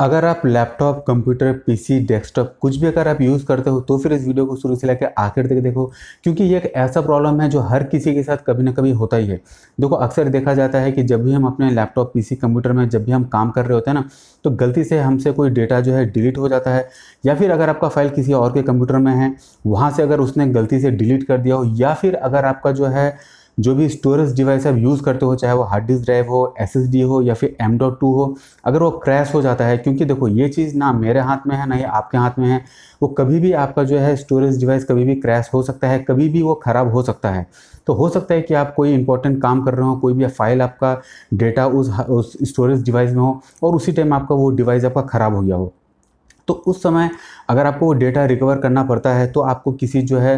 अगर आप laptop computer PC desktop कुछ भी अगर आप यूज़ करते हो तो फिर इस वीडियो को शुरू से लेकर आखिर तक देखो क्योंकि ये एक ऐसा प्रॉब्लम है जो हर किसी के साथ कभी ना कभी होता ही है देखो अक्सर देखा जाता है कि जब भी हम अपने लैपटॉप पीसी कंप्यूटर में जब भी हम काम कर रहे होते हैं ना तो गलती से हमसे कोई डेटा जो है डिलीट हो जाता है या फिर अगर आपका फाइल किसी और के कंप्यूटर में है वहाँ से अगर उसने गलती से डिलीट कर दिया हो या फिर अगर आपका जो है जो भी स्टोरेज डिवाइस आप यूज़ करते हो चाहे वो हार्ड डिस्क ड्राइव हो एस हो या फिर एम हो अगर वो क्रैश हो जाता है क्योंकि देखो ये चीज़ ना मेरे हाथ में है ना ही आपके हाथ में है वो कभी भी आपका जो है स्टोरेज डिवाइस कभी भी क्रैश हो सकता है कभी भी वो ख़राब हो सकता है तो हो सकता है कि आप कोई इंपॉर्टेंट काम कर रहे हो कोई भी फाइल आपका डेटा उस उस स्टोरेज डिवाइस में हो और उसी टाइम आपका वो डिवाइस आपका ख़राब हो गया हो तो उस समय अगर आपको वो डेटा रिकवर करना पड़ता है तो आपको किसी जो है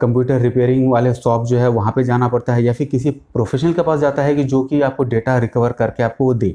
कंप्यूटर रिपेयरिंग वाले शॉप जो है वहाँ पे जाना पड़ता है या फिर किसी प्रोफेशनल के पास जाता है कि जो कि आपको डेटा रिकवर करके आपको वो दे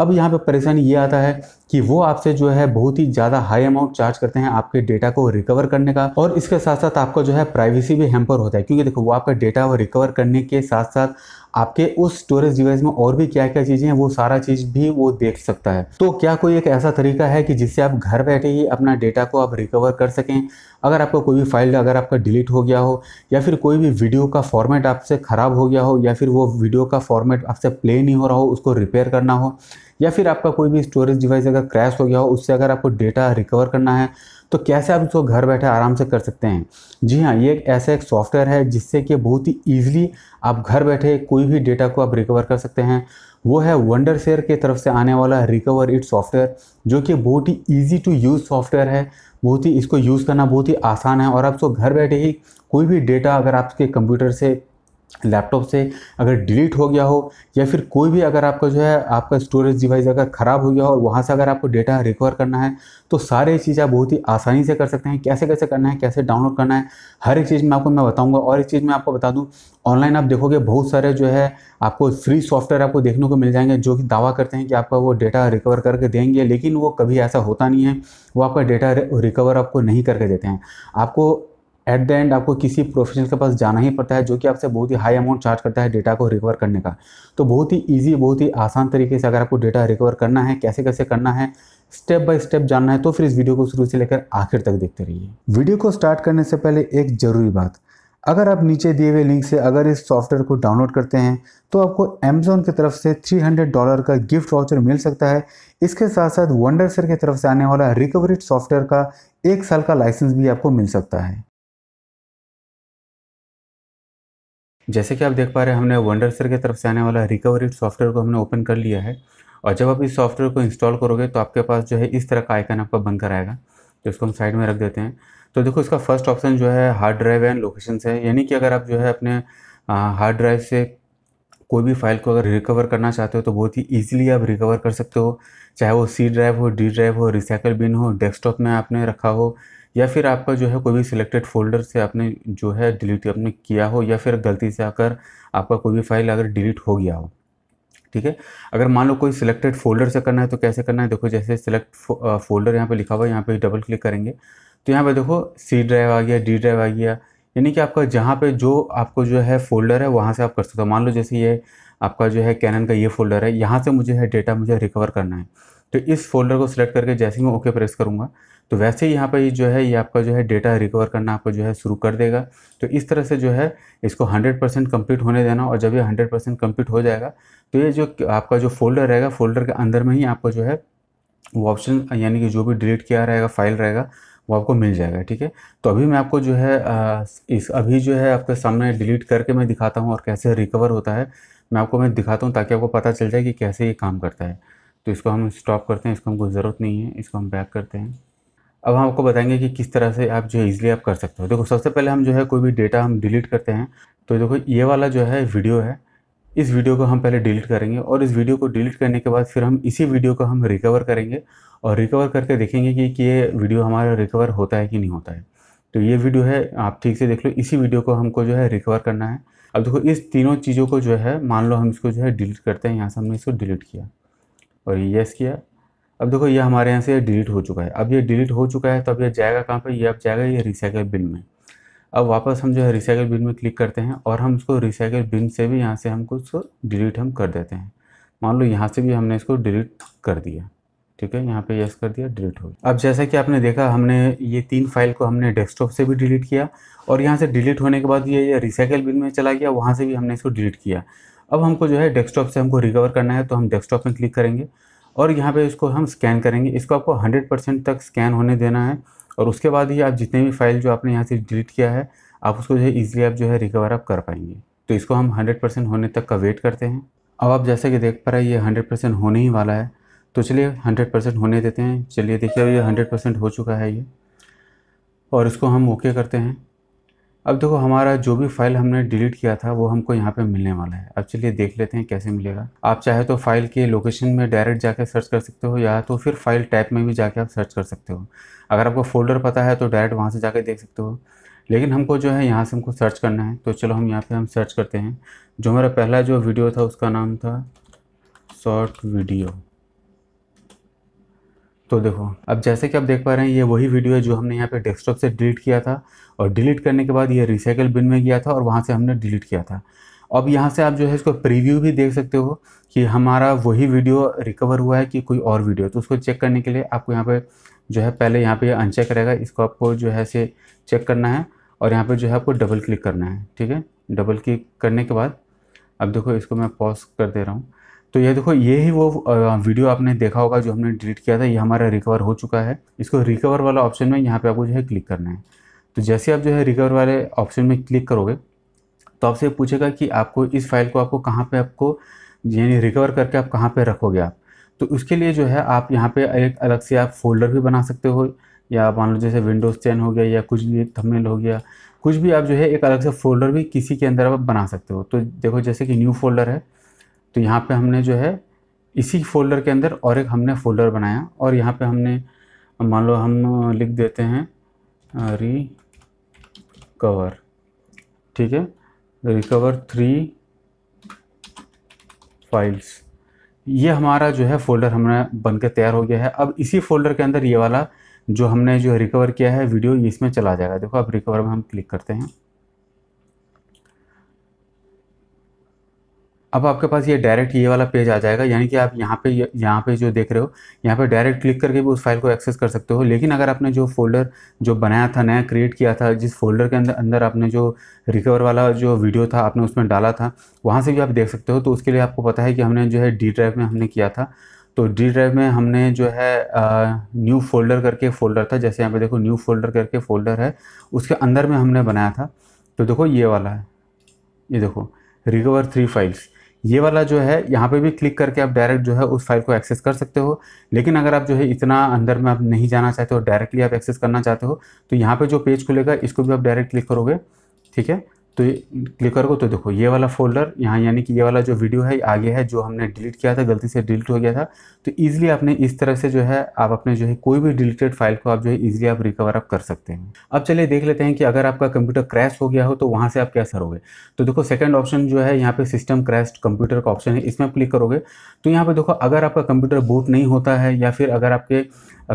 अब यहाँ पे परेशानी ये आता है कि वो आपसे जो है बहुत ही ज़्यादा हाई अमाउंट चार्ज करते हैं आपके डेटा को रिकवर करने का और इसके साथ साथ आपका जो है प्राइवेसी भी हैम्पर होता है क्योंकि देखो वो आपका डेटा वो रिकवर करने के साथ साथ आपके उस स्टोरेज डिवाइस में और भी क्या क्या चीज़ें हैं वो सारा चीज़ भी वो देख सकता है तो क्या कोई एक ऐसा तरीका है कि जिससे आप घर बैठे ही अपना डेटा को आप रिकवर कर सकें अगर आपका कोई भी फाइल अगर आपका डिलीट हो गया हो या फिर कोई भी वीडियो का फॉर्मेट आपसे ख़राब हो गया हो या फिर वो वीडियो का फॉर्मेट आपसे प्ले नहीं हो रहा हो उसको रिपेयर करना हो या फिर आपका कोई भी स्टोरेज डिवाइस का क्रैश हो गया हो उससे अगर आपको डेटा रिकवर करना है तो कैसे आप इसको घर बैठे आराम से कर सकते हैं जी हाँ ये एक ऐसा एक सॉफ्टवेयर है जिससे कि बहुत ही ईजिली आप घर बैठे कोई भी डेटा को आप रिकवर कर सकते हैं वो है वंडर शेयर की तरफ से आने वाला रिकवर इट सॉफ्टवेयर जो कि बहुत ही ईजी टू यूज़ सॉफ्टवेयर है बहुत ही इसको यूज़ करना बहुत ही आसान है और आप इसको घर बैठे ही कोई भी डेटा अगर आपके कंप्यूटर से लैपटॉप से अगर डिलीट हो गया हो या फिर कोई भी अगर आपका जो है आपका स्टोरेज डिवाइस अगर ख़राब हो गया हो और वहाँ से अगर आपको डेटा रिकवर करना है तो सारे चीज़ आप बहुत ही आसानी से कर सकते हैं कैसे कैसे करना है कैसे डाउनलोड करना है हर एक चीज़ में आपको मैं बताऊँगा और एक चीज़ मैं आपको बता दूँ ऑनलाइन आप देखोगे बहुत सारे जो है आपको फ्री सॉफ्टवेयर आपको देखने को मिल जाएंगे जो कि दावा करते हैं कि आपका वो डेटा रिकवर करके देंगे लेकिन वो कभी ऐसा होता नहीं है वो आपका डेटा रिकवर आपको नहीं करके देते हैं आपको एट द एंड आपको किसी प्रोफेशनल के पास जाना ही पड़ता है जो कि आपसे बहुत ही हाई अमाउंट चार्ज करता है डेटा को रिकवर करने का तो बहुत ही ईजी बहुत ही आसान तरीके से अगर आपको डेटा रिकवर करना है कैसे कैसे करना है स्टेप बाय स्टेप जानना है तो फिर इस वीडियो को शुरू से लेकर आखिर तक देखते रहिए वीडियो को स्टार्ट करने से पहले एक ज़रूरी बात अगर आप नीचे दिए हुए लिंक से अगर इस सॉफ्टवेयर को डाउनलोड करते हैं तो आपको अमेजोन की तरफ से 300 डॉलर का गिफ्ट वाउचर मिल सकता है इसके साथ साथ वंडर की तरफ से आने वाला रिकवरी सॉफ्टवेयर का एक साल का लाइसेंस भी आपको मिल सकता है जैसे कि आप देख पा रहे हैं हमने वंडर सर की तरफ से आने वाला रिकवरी सॉफ्टवेयर को हमने ओपन कर लिया है और जब आप इस सॉफ्टवेयर को इंस्टॉल करोगे तो आपके पास जो है इस तरह का आइकन आपका बनकर आएगा तो इसको हम साइड में रख देते हैं तो देखो इसका फर्स्ट ऑप्शन जो है हार्ड ड्राइव एंड लोकेशन है यानी कि अगर आप जो है अपने हार्ड ड्राइव से कोई भी फाइल को अगर रिकवर करना चाहते हो तो बहुत ही ईजिली आप रिकवर कर सकते हो चाहे वो सी ड्राइव हो डी ड्राइव हो रिसाइकल बिन हो डेस्कटॉप में आपने रखा हो या फिर आपका जो है कोई भी सिलेक्टेड फोल्डर से आपने जो है डिलीट आपने किया हो या फिर गलती से आकर आपका कोई भी फाइल अगर डिलीट हो गया हो ठीक है अगर मान लो कोई सिलेक्टेड फोल्डर से करना है तो कैसे करना है देखो जैसे सिलेक्ट फोल्डर यहाँ पे लिखा हुआ है यहाँ पे डबल क्लिक करेंगे तो यहाँ पे देखो सी ड्राइव आ गया डी ड्राइव आ गया यानी कि आपका जहाँ पे जो आपको जो है फोल्डर है वहाँ से आप कर सकते हो मान लो जैसे ये आपका जो है कैनन का ये फोल्डर है यहाँ से मुझे है डेटा मुझे रिकवर करना है तो इस फोल्डर को सिलेक्ट करके जैसे ही मैं ओके प्रेस करूँगा तो वैसे ही यहाँ पर जो है ये आपका जो है डेटा रिकवर करना आपको जो है शुरू कर देगा तो इस तरह से जो है इसको 100 परसेंट कम्प्लीट होने देना और जब ये 100 परसेंट कम्प्लीट हो जाएगा तो ये जो आपका जो फोल्डर रहेगा फोल्डर के अंदर में ही आपको जो है वो ऑप्शन यानी कि जो भी डिलीट किया रहेगा फाइल रहेगा वो आपको मिल जाएगा ठीक है तो अभी मैं आपको जो है इस अभी जो है आपके सामने डिलीट करके मैं दिखाता हूँ और कैसे रिकवर होता है मैं आपको मैं दिखाता हूँ ताकि आपको पता चल जाए कि कैसे ये काम करता है तो इसको हम स्टॉप करते हैं इसको हमको ज़रूरत नहीं है इसको हम बैक करते हैं अब हम आपको बताएंगे कि किस तरह से आप जो है ईजिली आप कर सकते हो देखो सबसे पहले हम जो है कोई भी डेटा हम डिलीट करते हैं तो देखो ये वाला जो है वीडियो है इस वीडियो को हम पहले डिलीट करेंगे और इस वीडियो को डिलीट करने के बाद फिर हम इसी वीडियो को हम रिकवर करेंगे और रिकवर करके देखेंगे कि, कि ये वीडियो हमारा रिकवर होता है कि नहीं होता है तो ये वीडियो है आप ठीक से देख लो इसी वीडियो को हमको जो है रिकवर करना है अब देखो इस तीनों चीज़ों को जो है मान लो हम इसको जो है डिलीट करते हैं यहाँ से हमने इसको डिलीट किया और ये येस किया अब देखो ये हमारे यहाँ से डिलीट हो चुका है अब ये डिलीट हो चुका है तो अब ये जाएगा कहाँ पर ये अब जाएगा ये रिसाइकिल बिन में अब वापस हम जो है रिसाइकिल बिन में क्लिक करते हैं और हम उसको रिसाइकिल बिन से भी यहाँ से हमको इसको डिलीट हम कर देते हैं मान लो यहाँ से भी हमने इसको डिलीट कर दिया ठीक है यहाँ पे यस कर दिया डिलीट हो गया अब जैसा कि आपने देखा हमने ये तीन फाइल को हमने डेस्कटॉप से भी डिलीट किया और यहाँ से डिलीट होने के बाद ये, ये रिसाइकल बिन में चला गया वहाँ से भी हमने इसको डिलीट किया अब हमको जो है डेस्कटॉप से हमको रिकवर करना है तो हम डेस्कटॉप में क्लिक करेंगे और यहाँ पे इसको हम स्कैन करेंगे इसको आपको 100 परसेंट तक स्कैन होने देना है और उसके बाद ही आप जितने भी फाइल जो आपने यहाँ से डिलीट किया है आप उसको जो है ईजिली आप जो है रिकवर आप कर पाएंगे तो इसको हम हंड्रेड परसेंट होने तक का वेट करते हैं अब आप जैसे कि देख पा रहे हैं ये हंड्रेड परसेंट होने ही वाला है तो चलिए हंड्रेड परसेंट होने देते हैं चलिए देखिए अब ये हंड्रेड परसेंट हो चुका है ये और इसको हम ओके करते हैं अब देखो हमारा जो भी फाइल हमने डिलीट किया था वो हमको यहाँ पे मिलने वाला है अब चलिए देख लेते हैं कैसे मिलेगा आप चाहे तो फाइल के लोकेशन में डायरेक्ट जाके सर्च कर सकते हो या तो फिर फाइल टाइप में भी जाके आप सर्च कर सकते हो अगर आपको फोल्डर पता है तो डायरेक्ट वहाँ से जाके देख सकते हो लेकिन हमको जो है यहाँ से हमको सर्च करना है तो चलो हम यहाँ पर हम सर्च करते हैं जो मेरा पहला जो वीडियो था उसका नाम था शॉर्ट वीडियो तो देखो अब जैसे कि आप देख पा रहे हैं ये वही वीडियो है जो हमने यहाँ पे डेस्कटॉप से डिलीट किया था और डिलीट करने के बाद ये रिसाइकल बिन में गया था और वहाँ से हमने डिलीट किया था अब यहाँ से आप जो है इसको प्रीव्यू भी देख सकते हो कि हमारा वही वीडियो रिकवर हुआ है कि कोई और वीडियो तो उसको चेक करने के लिए आपको यहाँ पर जो है पहले यहाँ पर अनचेक रहेगा इसको आपको जो है से चेक करना है और यहाँ पर जो है आपको डबल क्लिक करना है ठीक है डबल क्लिक करने के बाद अब देखो इसको मैं पॉज कर दे रहा हूँ तो ये देखो ये ही वो वीडियो आपने देखा होगा जो हमने डिलीट किया था ये हमारा रिकवर हो चुका है इसको रिकवर वाला ऑप्शन में यहाँ पे आपको जो है क्लिक करना है तो जैसे आप जो है रिकवर वाले ऑप्शन में क्लिक करोगे तो आपसे पूछेगा कि आपको इस फाइल को आपको कहाँ पे आपको यानी रिकवर करके आप कहाँ पे रखोगे आप तो उसके लिए जो है आप यहाँ पे एक अलग से आप फोल्डर भी बना सकते हो या मान लो जैसे विंडोज़ टेन हो गया या कुछ भी थंबनेल हो गया कुछ भी आप जो है एक अलग से फोल्डर भी किसी के अंदर आप बना सकते हो तो देखो जैसे कि न्यू फोल्डर है तो यहाँ पे हमने जो है इसी फोल्डर के अंदर और एक हमने फोल्डर बनाया और यहाँ पे हमने मान लो हम लिख देते हैं रिकवर ठीक है रिकवर थ्री फाइल्स ये हमारा जो है फोल्डर हमने बन के तैयार हो गया है अब इसी फोल्डर के अंदर ये वाला जो हमने जो रिकवर किया है वीडियो इसमें चला जाएगा देखो अब रिकवर में हम क्लिक करते हैं अब आपके पास ये डायरेक्ट ये वाला पेज आ जाएगा यानी कि आप यहाँ पे यहाँ पे जो देख रहे हो यहाँ पे डायरेक्ट क्लिक करके भी उस फाइल को एक्सेस कर सकते हो लेकिन अगर आपने जो फोल्डर जो बनाया था नया क्रिएट किया था जिस फोल्डर के अंदर अंदर आपने जो रिकवर वाला जो वीडियो था आपने उसमें डाला था वहाँ से भी आप देख सकते हो तो उसके लिए आपको पता है कि हमने जो है डी ड्राइव में हमने किया था तो डी ड्राइव में हमने जो है न्यू फोल्डर करके फोल्डर था जैसे यहाँ पर देखो न्यू फोल्डर करके फोल्डर है उसके अंदर में हमने बनाया था तो देखो ये वाला है ये देखो रिकवर थ्री फाइल्स ये वाला जो है यहाँ पे भी क्लिक करके आप डायरेक्ट जो है उस फाइल को एक्सेस कर सकते हो लेकिन अगर आप जो है इतना अंदर में आप नहीं जाना चाहते हो डायरेक्टली आप एक्सेस करना चाहते हो तो यहाँ पे जो पेज खुलेगा इसको भी आप डायरेक्ट क्लिक करोगे ठीक है तो क्लिक करोगे तो देखो ये वाला फोल्डर यहाँ यानी कि ये वाला जो वीडियो है आगे है जो हमने डिलीट किया था गलती से डिलीट हो गया था तो ईजिली आपने इस तरह से जो है आप अपने जो है कोई भी डिलीटेड फाइल को आप जो है ईजिली आप रिकवर अप कर सकते हैं अब चलिए देख लेते हैं कि अगर आपका कंप्यूटर क्रैश हो गया हो तो वहाँ से आप क्या करोगे तो देखो सेकेंड ऑप्शन जो है यहाँ पर सिस्टम क्रैश कंप्यूटर का ऑप्शन है इसमें आप क्लिक करोगे तो यहाँ पर देखो अगर आपका कंप्यूटर बूट नहीं होता है या फिर अगर आपके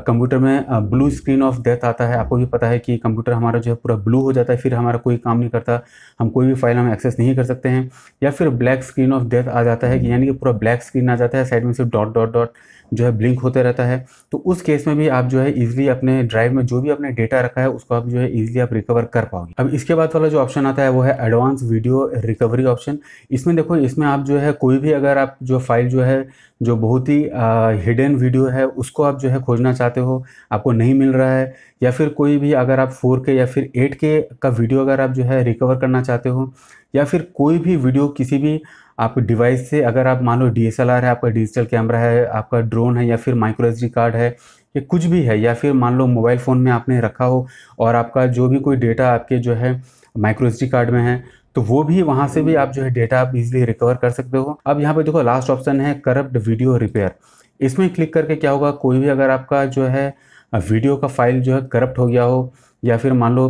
कंप्यूटर में ब्लू स्क्रीन ऑफ डेथ आता है आपको भी पता है कि कंप्यूटर हमारा जो है पूरा ब्लू हो जाता है फिर हमारा कोई काम नहीं करता हम कोई भी फाइल हम एक्सेस नहीं कर सकते हैं या फिर ब्लैक स्क्रीन ऑफ डेथ आ जाता है यानी कि पूरा ब्लैक स्क्रीन आ जाता है साइड में सिर्फ डॉट डॉट डॉट जो है ब्लिंक होते रहता है तो उस केस में भी आप जो है ईजिली अपने ड्राइव में जो भी आपने डेटा रखा है उसको आप जो है ईजिली आप रिकवर कर पाओगे अब इसके बाद वाला जो ऑप्शन आता है वो है एडवांस वीडियो रिकवरी ऑप्शन इसमें देखो इसमें आप जो है कोई भी अगर आप जो फाइल जो है जो बहुत ही हिडन वीडियो है उसको आप जो है खोजना चाहते हो आपको नहीं मिल रहा है या फिर कोई भी अगर आप फोर के या फिर एट के का वीडियो अगर आप जो है रिकवर करना चाहते हो या फिर कोई भी वीडियो किसी भी आप डिवाइस से अगर आप मान लो डी है आपका डिजिटल कैमरा है आपका ड्रोन है या फिर माइक्रो एच कार्ड है या कुछ भी है या फिर मान लो मोबाइल फ़ोन में आपने रखा हो और आपका जो भी कोई डेटा आपके जो है माइक्रो एच कार्ड में है तो वो भी वहाँ से भी आप जो है डेटा आप इजीली रिकवर कर सकते हो अब यहाँ पे देखो लास्ट ऑप्शन है करप्ट वीडियो रिपेयर इसमें क्लिक करके क्या होगा कोई भी अगर आपका जो है वीडियो का फाइल जो है करप्ट हो गया हो या फिर मान लो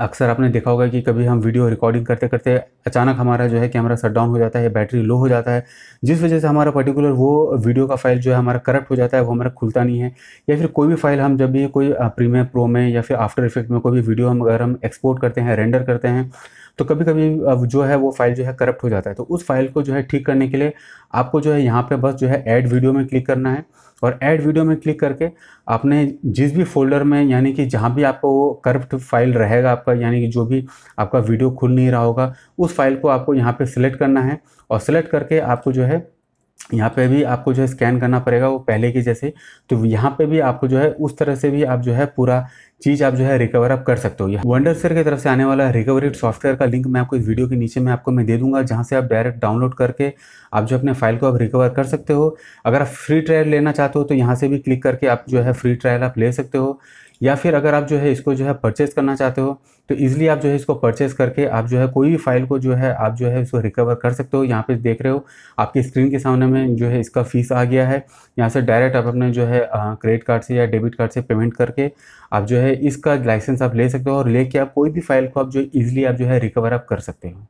अक्सर आपने देखा होगा कि कभी हम वीडियो रिकॉर्डिंग करते करते अचानक हमारा जो है कैमरा शट डाउन हो जाता है बैटरी लो हो जाता है जिस वजह से हमारा पर्टिकुलर वो वीडियो का फाइल जो है हमारा करप्ट हो जाता है वो हमारा खुलता नहीं है या फिर कोई भी फाइल हम जब भी कोई प्रीमियर प्रो में या फिर आफ्टर इफेक्ट में कोई भी वीडियो हम अगर हम एक्सपोर्ट करते हैं रेंडर करते हैं तो कभी कभी जो है वो फाइल जो है करप्ट हो जाता है तो उस फाइल को जो है ठीक करने के लिए आपको जो है यहाँ पे बस जो है ऐड वीडियो में क्लिक करना है और ऐड वीडियो में क्लिक करके आपने जिस भी फोल्डर में यानी कि जहाँ भी आपको वो करप्ट फाइल रहेगा आपका यानी कि जो भी आपका वीडियो खुल नहीं रहा होगा उस फाइल को आपको यहाँ पर सिलेक्ट करना है और सिलेक्ट करके आपको जो है यहाँ पे भी आपको जो है स्कैन करना पड़ेगा वो पहले की जैसे तो यहाँ पे भी आपको जो है उस तरह से भी आप जो है पूरा चीज़ आप जो है रिकवर आप कर सकते हो या वंडर सर की तरफ से आने वाला रिकवरी सॉफ्टवेयर का लिंक मैं आपको इस वीडियो के नीचे में आपको मैं दे दूंगा जहाँ से आप डायरेक्ट डाउनलोड करके आप जो अपने फाइल को आप रिकवर कर सकते हो अगर आप फ्री ट्रायल लेना चाहते हो तो यहाँ से भी क्लिक करके आप जो है फ्री ट्रायल आप ले सकते हो या फिर अगर आप जो है इसको जो है परचेज़ करना चाहते हो तो ईज़िली आप जो है इसको परचेज़ करके आप जो है कोई भी फाइल को जो है आप जो है इसको रिकवर कर सकते हो यहाँ पे देख रहे हो आपकी स्क्रीन के सामने में जो है इसका फ़ीस आ गया है यहाँ से डायरेक्ट आप अपने जो है क्रेडिट कार्ड से या डेबिट कार्ड से पेमेंट करके आप जो है है इसका लाइसेंस आप ले सकते हो और लेके आप कोई भी फाइल को आप जो ईजिली आप जो है रिकवर आप कर सकते हो